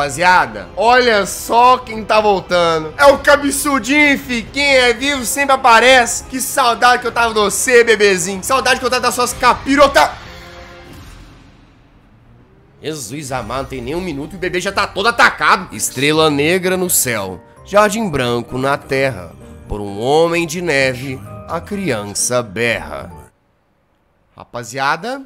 rapaziada. Olha só quem tá voltando. É o cabeçudinho, fi. Quem é vivo sempre aparece. Que saudade que eu tava de você, bebezinho. Saudade que eu tava das suas capirotas. Jesus amado, não tem nem um minuto e o bebê já tá todo atacado. Estrela negra no céu, jardim branco na terra. Por um homem de neve, a criança berra. Rapaziada,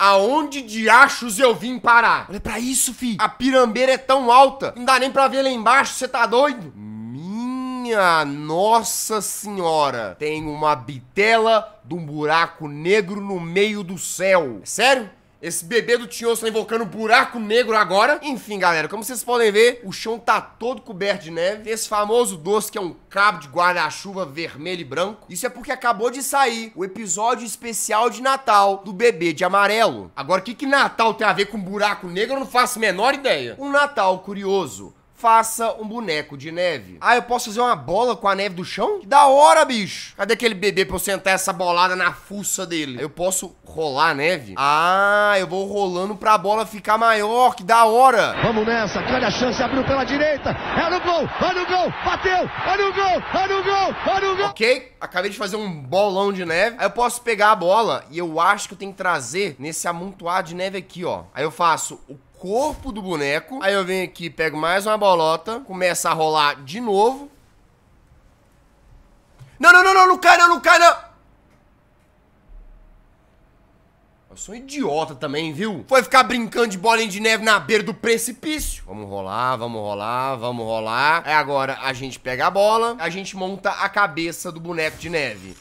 Aonde de achos eu vim parar? Olha pra isso, fi. A pirambeira é tão alta, não dá nem pra ver lá embaixo, você tá doido? Minha Nossa Senhora! Tem uma bitela de um buraco negro no meio do céu. É sério? Esse bebê do Tinhoso tá invocando buraco negro agora. Enfim, galera, como vocês podem ver, o chão tá todo coberto de neve. Esse famoso doce que é um cabo de guarda-chuva vermelho e branco. Isso é porque acabou de sair o episódio especial de Natal do bebê de amarelo. Agora, o que, que Natal tem a ver com buraco negro? Eu não faço a menor ideia. Um Natal curioso faça um boneco de neve. Ah, eu posso fazer uma bola com a neve do chão? Que da hora, bicho. Cadê aquele bebê pra eu sentar essa bolada na fuça dele? Eu posso rolar a neve? Ah, eu vou rolando pra bola ficar maior, que da hora. Vamos nessa, grande a chance, abriu pela direita. É no gol, é no gol, bateu, é no gol, é no gol, é no gol. Ok, acabei de fazer um bolão de neve. Aí eu posso pegar a bola e eu acho que eu tenho que trazer nesse amontoado de neve aqui, ó. Aí eu faço o corpo do boneco. Aí eu venho aqui, pego mais uma bolota, começa a rolar de novo. Não, não, não, não, não cai, não, não cai, não. Eu sou um idiota também, viu? Foi ficar brincando de bolinha de neve na beira do precipício. Vamos rolar, vamos rolar, vamos rolar. Aí agora a gente pega a bola, a gente monta a cabeça do boneco de neve.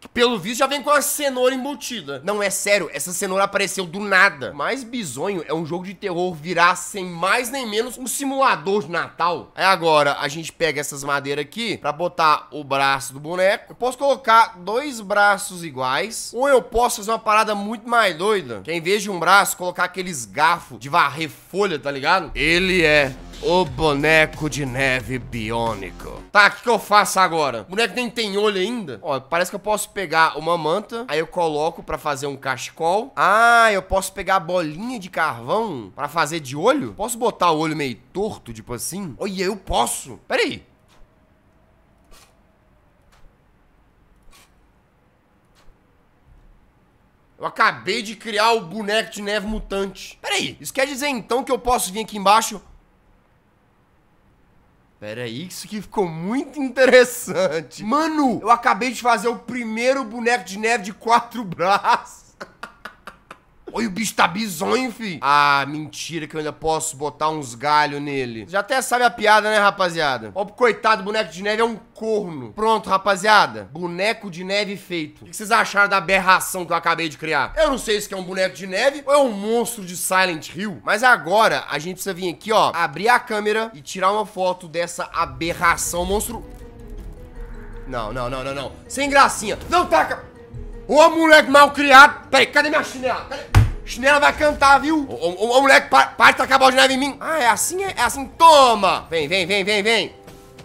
que pelo visto já vem com a cenoura embutida. Não, é sério, essa cenoura apareceu do nada. Mais bizonho é um jogo de terror virar sem mais nem menos um simulador de Natal. Aí agora a gente pega essas madeiras aqui pra botar o braço do boneco. Eu posso colocar dois braços iguais, ou eu posso fazer uma parada muito mais doida, que em vez de um braço, colocar aqueles garfos de varrer folha, tá ligado? Ele é o boneco de neve biônico. Tá, o que, que, eu faço agora? O boneco nem tem olho ainda. Ó, parece que eu posso pegar uma manta, aí eu coloco pra fazer um cachecol. Ah, eu posso pegar a bolinha de carvão pra fazer de olho? Posso botar o olho meio torto, tipo assim? Olha, eu posso. Pera aí. Eu acabei de criar o boneco de neve mutante. Peraí, isso quer dizer então que eu posso vir aqui embaixo, Pera aí, isso aqui ficou muito interessante. Mano, eu acabei de fazer o primeiro boneco de neve de quatro braços. Oi, o bicho tá bizonho, fi. Ah, mentira que eu ainda posso botar uns galhos nele. Já até sabe a piada, né, rapaziada? Ó, coitado, boneco de neve é um corno. Pronto, rapaziada. Boneco de neve feito. O que vocês acharam da aberração que eu acabei de criar? Eu não sei se é um boneco de neve ou é um monstro de Silent Hill. Mas agora, a gente precisa vir aqui, ó, abrir a câmera e tirar uma foto dessa aberração monstro... Não, não, não, não, não. Sem gracinha. Não taca... Ô, moleque mal criado. Peraí, cadê minha chinela? Cadê... Chinela vai cantar, viu? Ô, ô, ô moleque, para, para de tacar bola de neve em mim. Ah, é assim? É, é assim? Toma! Vem, vem, vem, vem, vem.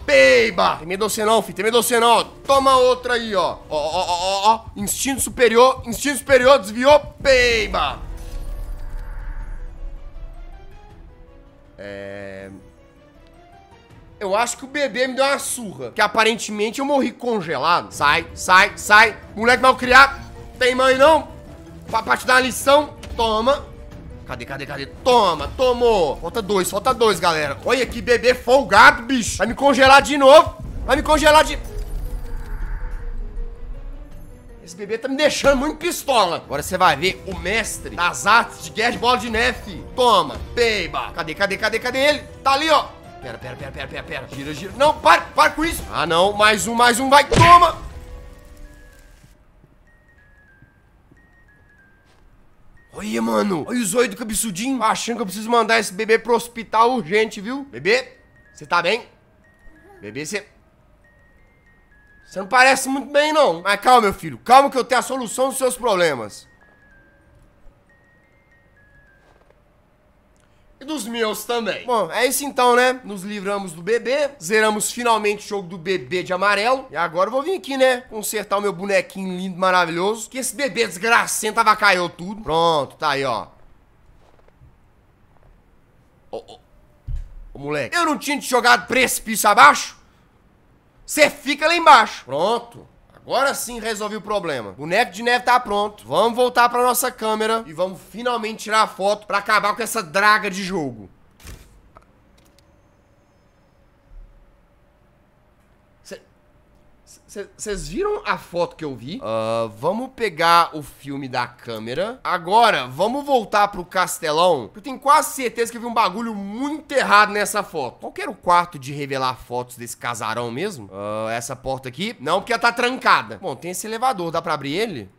Peiba! Tem medo você não, filho. Tem medo você não. Toma outra aí, ó. Ó, ó, ó, ó. Instinto superior. Instinto superior. Desviou. Peiba! É... Eu acho que o bebê me deu uma surra. Que aparentemente eu morri congelado. Sai, sai, sai. Moleque mal criado. Tem mãe não? Pra, pra te dar uma lição. Toma. Cadê, cadê, cadê? Toma, tomou. Falta dois, falta dois, galera. Olha que bebê folgado, bicho. Vai me congelar de novo. Vai me congelar de... Esse bebê tá me deixando muito pistola. Agora você vai ver o mestre das artes de guerra de bola de neve. Toma, peiba. Cadê, cadê, cadê, cadê ele? Tá ali, ó. Pera, pera, pera, pera, pera, pera. Gira, gira. Não, para, para com isso. Ah, não. Mais um, mais um. Vai, toma. Olha, mano. Olha o zoido cabeçudinho. Tá achando que eu preciso mandar esse bebê pro hospital urgente, viu? Bebê, você tá bem? Bebê, você... Você não parece muito bem, não. Mas calma, meu filho. Calma que eu tenho a solução dos seus problemas. dos meus também. Bom, é isso então, né? Nos livramos do bebê, zeramos finalmente o jogo do bebê de amarelo. E agora eu vou vir aqui, né? Consertar o meu bonequinho lindo, maravilhoso. Que esse bebê desgracento caiu tudo. Pronto, tá aí, ó. Ô, ô. ô moleque. Eu não tinha te jogado precipício abaixo? Você fica lá embaixo. Pronto. Agora sim resolvi o problema. O boneco de neve tá pronto. Vamos voltar pra nossa câmera e vamos finalmente tirar a foto pra acabar com essa draga de jogo. Vocês viram a foto que eu vi? Uh, vamos pegar o filme da câmera. Agora, vamos voltar pro castelão. Eu tenho quase certeza que eu vi um bagulho muito errado nessa foto. Qual que era o quarto de revelar fotos desse casarão mesmo? Uh, essa porta aqui? Não, porque ela tá trancada. Bom, tem esse elevador. Dá pra abrir ele?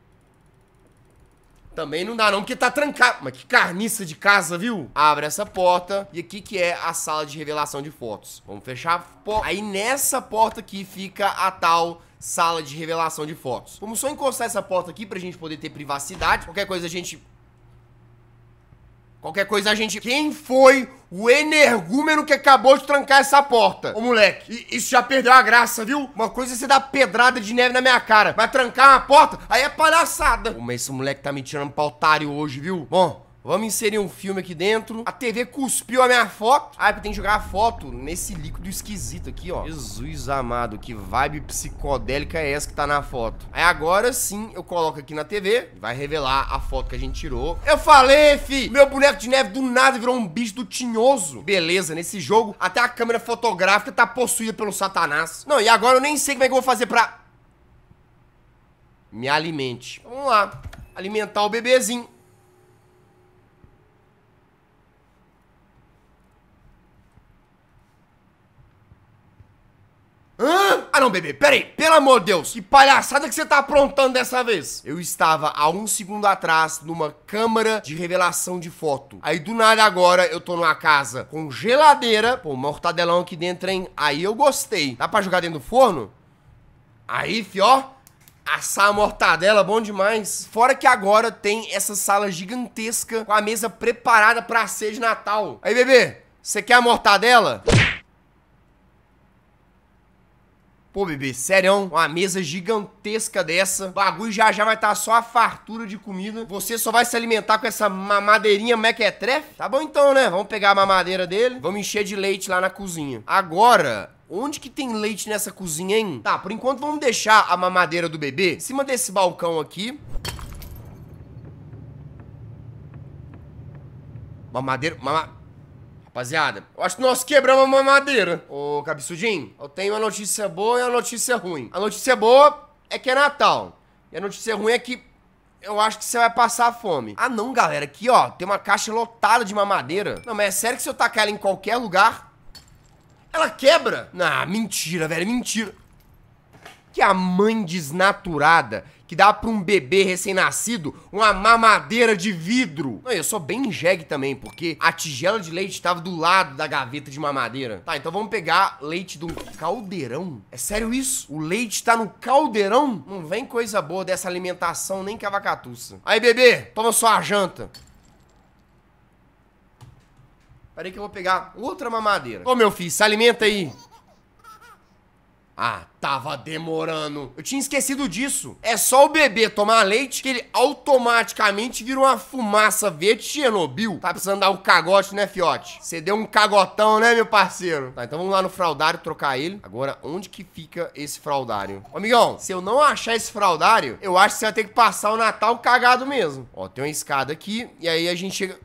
Também não dá não, porque tá trancado. Mas que carniça de casa, viu? Abre essa porta. E aqui que é a sala de revelação de fotos. Vamos fechar a porta. Aí nessa porta aqui fica a tal sala de revelação de fotos. Vamos só encostar essa porta aqui pra gente poder ter privacidade. Qualquer coisa a gente Qualquer coisa a gente. Quem foi o energúmeno que acabou de trancar essa porta? Ô moleque, isso já perdeu a graça, viu? Uma coisa é você dar pedrada de neve na minha cara, vai trancar uma porta, aí é palhaçada. Pô, mas esse moleque tá me tirando otário hoje, viu? Bom, Vamos inserir um filme aqui dentro. A TV cuspiu a minha foto. Ah, é porque tem que jogar a foto nesse líquido esquisito aqui, ó. Jesus amado, que vibe psicodélica é essa que tá na foto? Aí agora sim, eu coloco aqui na TV. Vai revelar a foto que a gente tirou. Eu falei, fi! Meu boneco de neve do nada virou um bicho do tinhoso. Beleza, nesse jogo, até a câmera fotográfica tá possuída pelo satanás. Não, e agora eu nem sei como é que eu vou fazer pra... Me alimente. Vamos lá. Alimentar o bebezinho. Hã? Ah não, bebê, peraí, pelo amor de Deus, que palhaçada que você tá aprontando dessa vez? Eu estava há um segundo atrás numa câmara de revelação de foto. Aí do nada agora eu tô numa casa com geladeira. Pô, mortadelão aqui dentro, hein? Aí eu gostei. Dá pra jogar dentro do forno? Aí, fi, ó. Assar a mortadela, bom demais. Fora que agora tem essa sala gigantesca com a mesa preparada pra ceia de Natal. Aí, bebê, você quer a mortadela? Pô, bebê, sério, uma mesa gigantesca dessa. O bagulho já já vai estar tá só a fartura de comida. Você só vai se alimentar com essa mamadeirinha mequetrefe? É é, tá bom então, né? Vamos pegar a mamadeira dele, vamos encher de leite lá na cozinha. Agora, Onde que tem leite nessa cozinha, hein? Tá, por enquanto vamos deixar a mamadeira do bebê em cima desse balcão aqui. Mamadeira... Mama... Rapaziada, eu acho que nós quebramos uma madeira. Ô, Cabeçudinho, eu tenho uma notícia boa e uma notícia ruim. A notícia boa é que é Natal. E a notícia ruim é que eu acho que você vai passar fome. Ah, não, galera. Aqui, ó, tem uma caixa lotada de mamadeira. Não, mas é sério que se eu tacar ela em qualquer lugar, ela quebra? Ah, mentira, velho, mentira que a mãe desnaturada que dá para um bebê recém-nascido uma mamadeira de vidro. Não, eu sou bem jegue também, porque a tigela de leite estava do lado da gaveta de mamadeira. Tá, então vamos pegar leite do caldeirão. É sério isso? O leite tá no caldeirão? Não vem coisa boa dessa alimentação nem cavacatuça. Aí, bebê, toma sua janta. Peraí que eu vou pegar outra mamadeira. Ô, meu filho, se alimenta aí. Ah, tava demorando. Eu tinha esquecido disso. É só o bebê tomar leite que ele automaticamente vira uma fumaça verde Chernobyl. Tá precisando dar um cagote, né, fiote? Você deu um cagotão, né, meu parceiro? Tá, então vamos lá no fraldário trocar ele. Agora, onde que fica esse fraldário? Ô, amigão, se eu não achar esse fraldário, eu acho que você vai ter que passar o Natal cagado mesmo. Ó, tem uma escada aqui e aí a gente chega...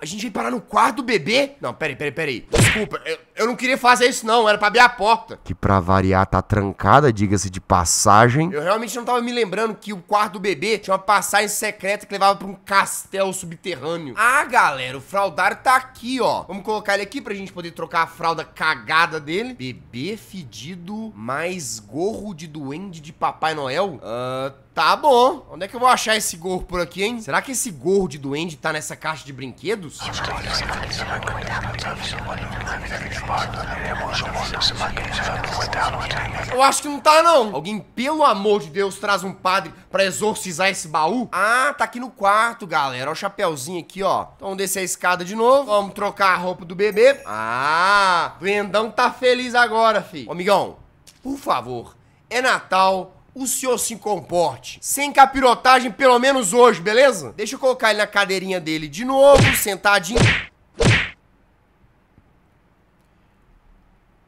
A gente vai parar no quarto do bebê? Não, peraí, peraí, peraí. Desculpa, eu... Eu não queria fazer isso, não. Era pra abrir a porta. Que pra variar tá trancada, diga-se de passagem. Eu realmente não tava me lembrando que o quarto do bebê tinha uma passagem secreta que levava pra um castelo subterrâneo. Ah, galera, o fraldário tá aqui, ó. Vamos colocar ele aqui pra gente poder trocar a fralda cagada dele. Bebê fedido mais gorro de duende de Papai Noel? Ah, uh, tá bom. Onde é que eu vou achar esse gorro por aqui, hein? Será que esse gorro de duende tá nessa caixa de brinquedos? Eu acho que não tá, não. Alguém, pelo amor de Deus, traz um padre pra exorcizar esse baú? Ah, tá aqui no quarto, galera. Ó o chapéuzinho aqui, ó. Então vamos descer a escada de novo. Vamos trocar a roupa do bebê. Ah, Vendão tá feliz agora, fi. amigão, por favor, é Natal o senhor se comporte. Sem capirotagem, pelo menos hoje, beleza? Deixa eu colocar ele na cadeirinha dele de novo, sentadinho.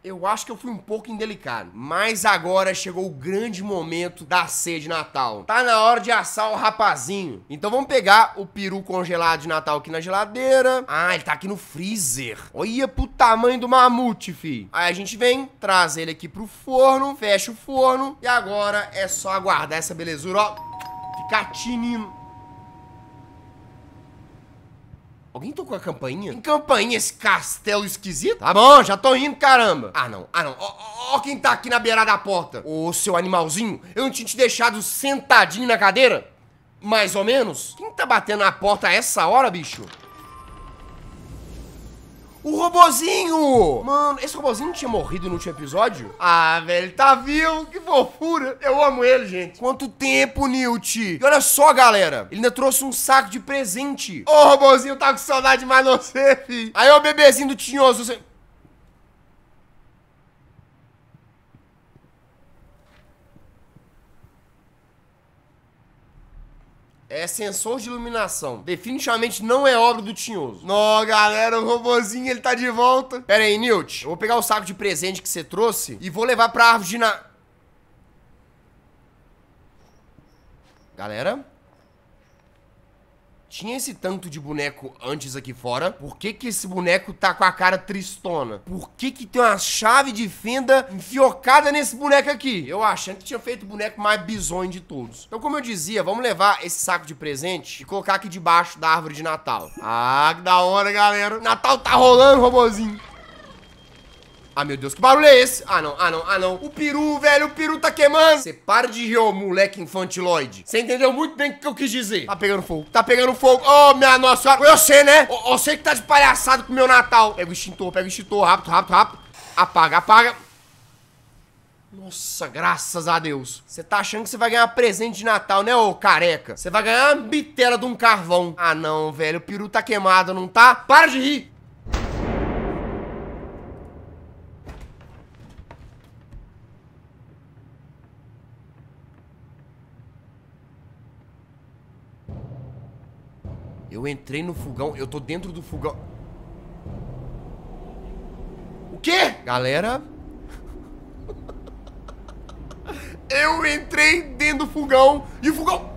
eu acho que eu fui um pouco indelicado. Mas agora chegou o grande momento da ceia de Natal. Tá na hora de assar o rapazinho. Então vamos pegar o peru congelado de Natal aqui na geladeira. Ah, ele tá aqui no freezer. Olha pro tamanho do mamute, fi. Aí a gente vem, traz ele aqui pro forno, fecha o forno. E agora é só aguardar essa belezura, ó. Ficar tinindo. Alguém tocou a campainha? Que campainha esse castelo esquisito? Tá bom, já tô indo, caramba. Ah, não. Ah, não. Ó, ó quem tá aqui na beirada da porta. Ô, seu animalzinho, eu não tinha te deixado sentadinho na cadeira? Mais ou menos? Quem tá batendo na porta a essa hora, bicho? O robozinho! Mano, esse robozinho não tinha morrido no último episódio? Ah, velho, tá vivo, que fofura. Eu amo ele, gente. Quanto tempo, Newt. E olha só, galera. Ele ainda trouxe um saco de presente. Ô, robozinho, tá com saudade mais de você, filho. Aí, o bebezinho do Tinhoso, você... É sensor de iluminação. Definitivamente não é obra do Tinhoso. Nó, galera, o robôzinho, ele tá de volta. Pera aí, Newt. Eu vou pegar o saco de presente que você trouxe e vou levar pra árvore de na... Galera tinha esse tanto de boneco antes aqui fora? Por que que esse boneco tá com a cara tristona? Por que que tem uma chave de fenda enfiocada nesse boneco aqui? Eu achando que tinha feito o boneco mais bizonho de todos. Então, como eu dizia, vamos levar esse saco de presente e colocar aqui debaixo da árvore de Natal. Ah, que da hora, galera. Natal tá rolando, robozinho. Ah, meu Deus, que barulho é esse? Ah, não, ah, não, ah, não. O peru, velho, o peru tá queimando. Você para de rir, ô moleque infantiloide. Você entendeu muito bem o que eu quis dizer. Tá pegando fogo, tá pegando fogo. Oh, minha nossa. Eu sei, né? Eu, sei que tá de palhaçada com o meu Natal. Pega o extintor, pega o extintor, rápido, rápido, rápido. Apaga, apaga. Nossa, graças a Deus. Você tá achando que você vai ganhar presente de Natal, né, ô careca? Você vai ganhar uma bitela de um carvão. Ah, não, velho. O peru tá queimado, não tá? Para de rir. Eu entrei no fogão, eu tô dentro do fogão. O quê? Galera. eu entrei dentro do fogão e o fogão.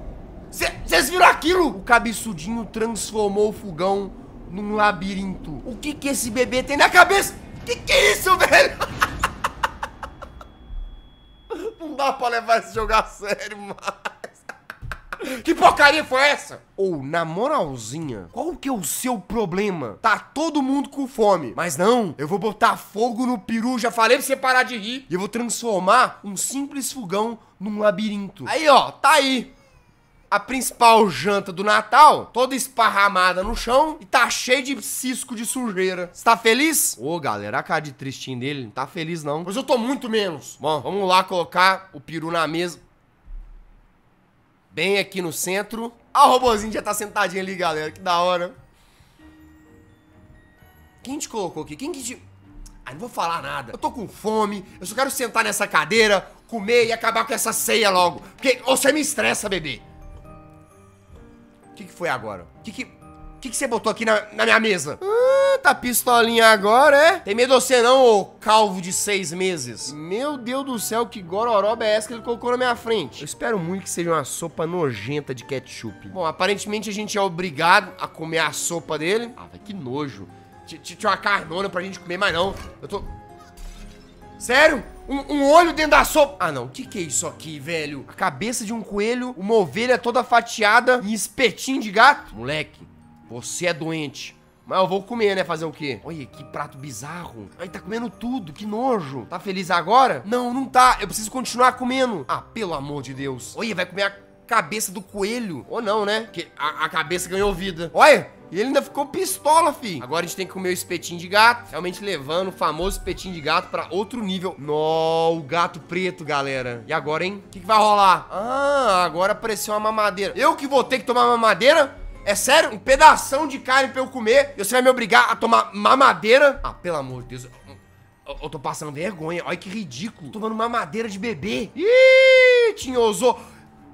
Vocês viram aquilo? O cabeçudinho transformou o fogão num labirinto. O que que esse bebê tem na cabeça? Que que é isso, velho? Não dá pra levar esse jogo a sério, mano que porcaria foi essa? Ou, na moralzinha, qual que é o seu problema? Tá todo mundo com fome. Mas não, eu vou botar fogo no peru, já falei pra você parar de rir. E eu vou transformar um simples fogão num labirinto. Aí, ó, tá aí a principal janta do Natal, toda esparramada no chão e tá cheio de cisco de sujeira. Você tá feliz? Ô, galera, a cara de tristinho dele não tá feliz, não. Pois eu tô muito menos. Bom, vamos lá colocar o peru na mesa bem aqui no centro. Ah, o robôzinho já tá sentadinho ali, galera. Que da hora. Quem te colocou aqui? Quem que te... Ah, não vou falar nada. Eu tô com fome, eu só quero sentar nessa cadeira, comer e acabar com essa ceia logo. Porque você me estressa, bebê. O que, que foi agora? O que que... que que você botou aqui na, na minha mesa? Ah! tá pistolinha agora, é? Tem medo de você não, ô calvo de seis meses. Meu Deus do céu, que gororoba é essa que ele colocou na minha frente? Eu espero muito que seja uma sopa nojenta de ketchup. Bom, aparentemente a gente é obrigado a comer a sopa dele. Ah, que nojo. Tinha uma carnona pra gente comer, mas não. Eu tô... Sério? Um, um, olho dentro da sopa. Ah, não. O que, que é isso aqui, velho? A cabeça de um coelho, uma ovelha toda fatiada e espetinho de gato? Moleque, você é doente. Mas eu vou comer, né? Fazer o quê? Olha, que prato bizarro. Aí tá comendo tudo, que nojo. Tá feliz agora? Não, não tá. Eu preciso continuar comendo. Ah, pelo amor de Deus. Olha, vai comer a cabeça do coelho. Ou não, né? Porque a, a cabeça ganhou vida. Olha! E ele ainda ficou pistola, fi. Agora a gente tem que comer o espetinho de gato. Realmente levando o famoso espetinho de gato pra outro nível. Nó, o gato preto, galera. E agora, hein? O que, que vai rolar? Ah, agora apareceu uma mamadeira. Eu que vou ter que tomar mamadeira? É sério? Um pedação de carne pra eu comer e você vai me obrigar a tomar mamadeira? Ah, pelo amor de Deus. Eu, eu tô passando vergonha. Olha que ridículo. Tomando mamadeira de bebê. Ih, tinhoso.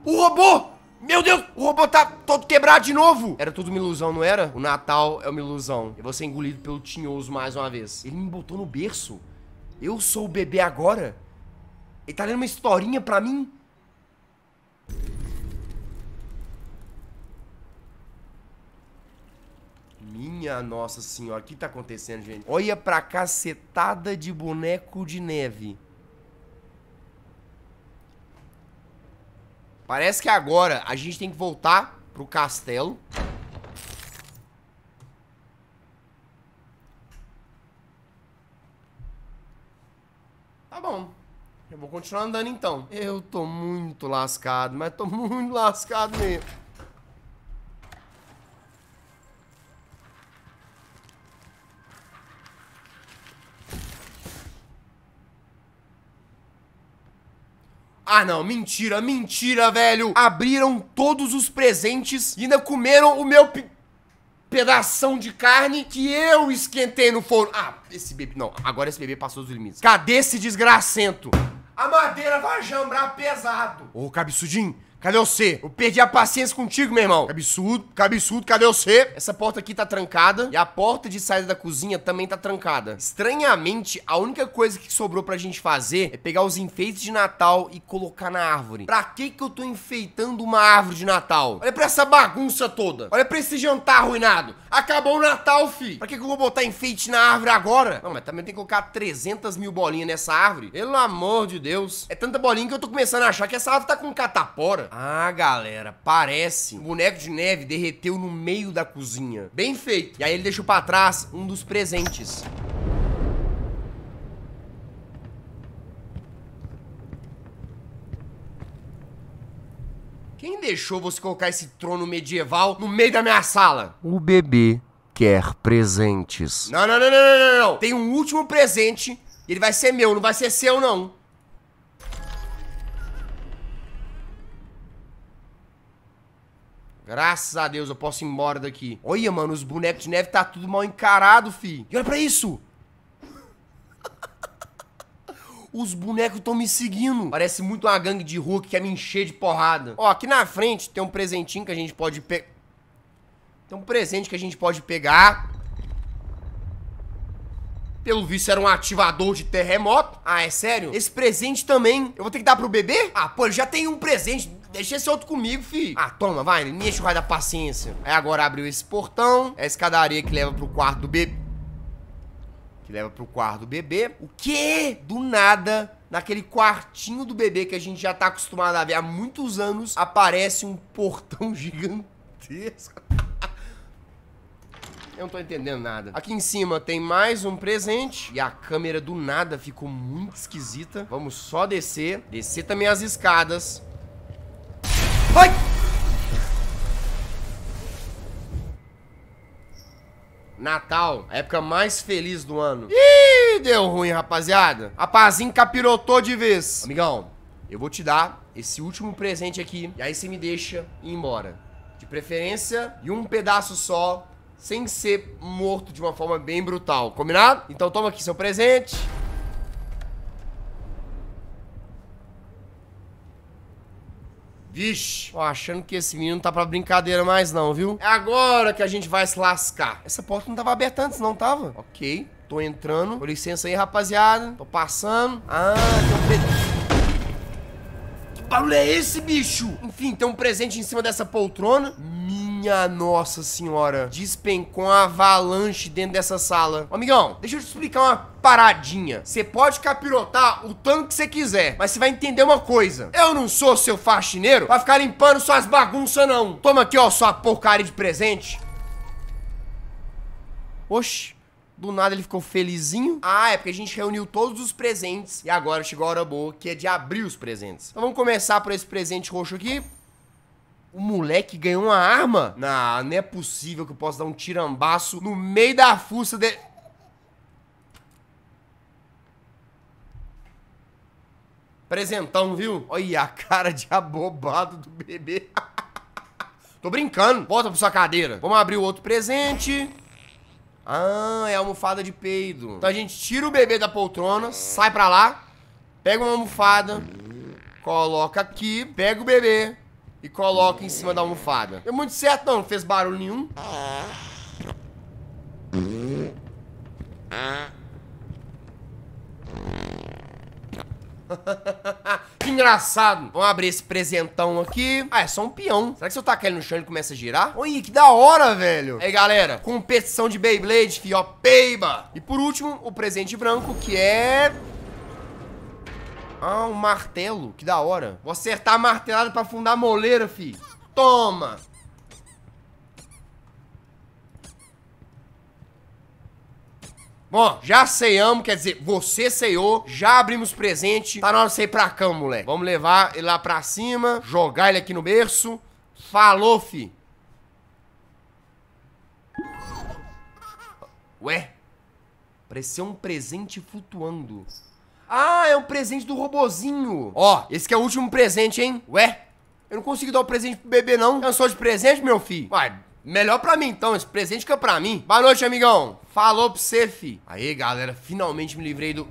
O robô! Meu Deus, o robô tá todo quebrado de novo. Era tudo uma ilusão, não era? O Natal é uma ilusão. Eu vou ser engolido pelo tinhoso mais uma vez. Ele me botou no berço. Eu sou o bebê agora? Ele tá lendo uma historinha pra mim? Minha nossa senhora, o que tá acontecendo, gente? Olha pra cacetada de boneco de neve. Parece que agora a gente tem que voltar pro castelo. Tá bom. Eu vou continuar andando então. Eu tô muito lascado, mas tô muito lascado mesmo. Ah não, mentira, mentira, velho. Abriram todos os presentes e ainda comeram o meu pe... pedação de carne que eu esquentei no forno. Ah, esse bebê, não, agora esse bebê passou dos limites. Cadê esse desgracento? A madeira vai jambrar pesado. Ô, cabeçudinho. Cadê você? Eu perdi a paciência contigo, meu irmão. Absurdo, absurdo, cadê você? Essa porta aqui tá trancada e a porta de saída da cozinha também tá trancada. Estranhamente, a única coisa que sobrou pra gente fazer é pegar os enfeites de Natal e colocar na árvore. Pra que que eu tô enfeitando uma árvore de Natal? Olha pra essa bagunça toda. Olha pra esse jantar arruinado. Acabou o Natal, fi. Pra que que eu vou botar enfeite na árvore agora? Não, mas também tem que colocar 300 mil bolinhas nessa árvore. Pelo amor de Deus. É tanta bolinha que eu tô começando a achar que essa árvore tá com catapora. Ah, galera, parece. O boneco de neve derreteu no meio da cozinha. Bem feito. E aí ele deixou pra trás um dos presentes. Quem deixou você colocar esse trono medieval no meio da minha sala? O bebê quer presentes. Não, não, não, não, não, não. Tem um último presente. Ele vai ser meu, não vai ser seu, não. Graças a Deus, eu posso ir embora daqui. Olha, mano, os bonecos de neve tá tudo mal encarado, fi. E olha pra isso. Os bonecos estão me seguindo. Parece muito uma gangue de rua que quer me encher de porrada. Ó, aqui na frente tem um presentinho que a gente pode pegar. Tem um presente que a gente pode pegar. Pelo visto era um ativador de terremoto. Ah, é sério? Esse presente também eu vou ter que dar pro bebê? Ah, pô, ele já tem um presente Deixa esse outro comigo, fi. Ah, toma, vai, me enche o raio da paciência. Aí agora abriu esse portão. É a escadaria que leva pro quarto do bebê. Que leva pro quarto do bebê. O quê? Do nada, naquele quartinho do bebê que a gente já tá acostumado a ver há muitos anos, aparece um portão gigantesco. Eu não tô entendendo nada. Aqui em cima tem mais um presente. E a câmera do nada ficou muito esquisita. Vamos só descer. Descer também as escadas. Ai! Natal, a época mais feliz do ano. Ih, deu ruim, rapaziada. A pazinha capirotou de vez. Amigão, eu vou te dar esse último presente aqui. E aí você me deixa ir embora. De preferência, e um pedaço só, sem ser morto de uma forma bem brutal. Combinado? Então toma aqui seu presente. Vixe, tô achando que esse menino não tá pra brincadeira mais não, viu? É agora que a gente vai se lascar. Essa porta não tava aberta antes, não tava? Ok, tô entrando. Com licença aí, rapaziada. Tô passando. Ah, tem um... Que barulho é esse, bicho? Enfim, tem um presente em cima dessa poltrona. Hum. Minha nossa senhora. Despencou uma avalanche dentro dessa sala. Ô, amigão, deixa eu te explicar uma paradinha. Você pode capirotar o tanto que você quiser, mas você vai entender uma coisa. Eu não sou seu faxineiro pra ficar limpando suas bagunças, não. Toma aqui, ó, sua porcaria de presente. Oxi. Do nada ele ficou felizinho. Ah, é porque a gente reuniu todos os presentes. E agora chegou a hora boa, que é de abrir os presentes. Então vamos começar por esse presente roxo aqui. O moleque ganhou uma arma? Não, não é possível que eu possa dar um tirambaço no meio da fuça dele. Presentão, viu? Olha a cara de abobado do bebê. Tô brincando. Volta pra sua cadeira. Vamos abrir o outro presente. Ah, é a almofada de peido. Então a gente tira o bebê da poltrona, sai pra lá, pega uma almofada, coloca aqui, pega o bebê, e coloca em cima da almofada. Deu muito certo, não. Não fez barulho nenhum. que engraçado. Vamos abrir esse presentão aqui. Ah, é só um peão. Será que se eu tacar ele no chão ele começa a girar? Oi, que da hora, velho. Aí, galera, competição de Beyblade, fio, peiba. E por último, o presente branco, que é... Ah, um martelo. Que da hora. Vou acertar a martelada pra afundar a moleira, fi. Toma! Bom, já ceiamos, quer dizer, você ceiou, já abrimos presente. Tá na hora de sair pra cama, moleque. Vamos levar ele lá pra cima, jogar ele aqui no berço. Falou, fi. Ué, pareceu um presente flutuando. Ah, é um presente do robozinho. Ó, esse que é o último presente, hein? Ué? Eu não consigo dar o presente pro bebê, não. Cansou é de presente, meu filho? Uai, melhor pra mim, então. Esse presente que é pra mim. Boa noite, amigão. Falou pra você, fi. Aí, galera, finalmente me livrei do...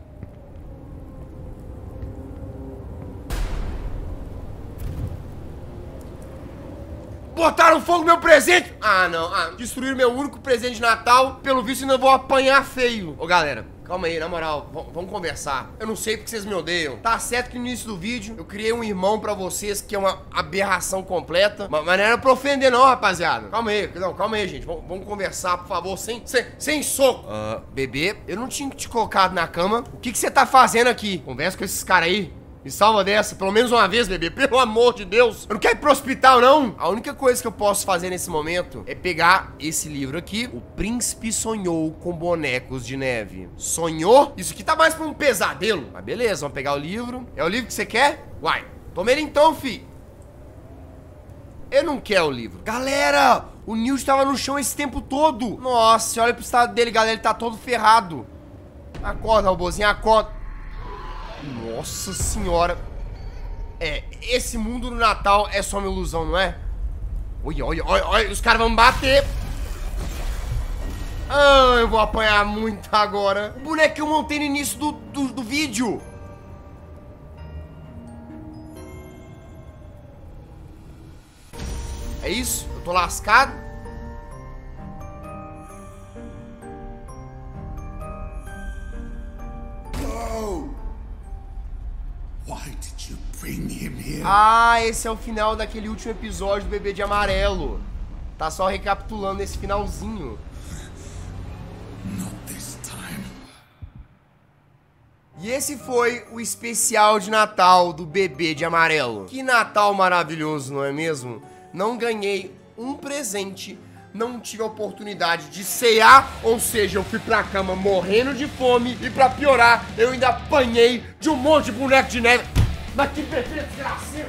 Botaram fogo meu presente! Ah, não. Ah, destruíram meu único presente de Natal. Pelo visto, ainda vou apanhar feio. Ô, galera, Calma aí, na moral, vamos conversar. Eu não sei porque vocês me odeiam. Tá certo que no início do vídeo eu criei um irmão pra vocês que é uma aberração completa. Mas, não era pra ofender, não, rapaziada. Calma aí, não, calma aí, gente. Vamos conversar, por favor, sem, sem, sem soco. Uh, bebê, eu não tinha te colocado na cama. O que, que você tá fazendo aqui? Conversa com esses caras aí. Me salva dessa, pelo menos uma vez, bebê. Pelo amor de Deus. Eu não quero ir pro hospital, não. A única coisa que eu posso fazer nesse momento é pegar esse livro aqui. O príncipe sonhou com bonecos de neve. Sonhou? Isso aqui tá mais pra um pesadelo. Mas beleza, vamos pegar o livro. É o livro que você quer? Uai, toma ele então, fi. Eu não quero o livro. Galera, o Nils tava no chão esse tempo todo. Nossa, olha pro estado dele, galera. Ele tá todo ferrado. Acorda, robôzinho, acorda. Nossa senhora. É, esse mundo no Natal é só uma ilusão, não é? Olha, olha, olha, olha, os caras vão bater. Ah, eu vou apanhar muito agora. O boneco que eu montei no início do, do, do vídeo. É isso? Eu tô lascado? Ah, esse é o final daquele último episódio do Bebê de Amarelo. Tá só recapitulando esse finalzinho. E esse foi o especial de Natal do Bebê de Amarelo. Que Natal maravilhoso, não é mesmo? Não ganhei um presente, não tive a oportunidade de cear, ou seja, eu fui pra cama morrendo de fome e pra piorar, eu ainda apanhei de um monte de boneco de neve. Mas que bebê desgraceiro!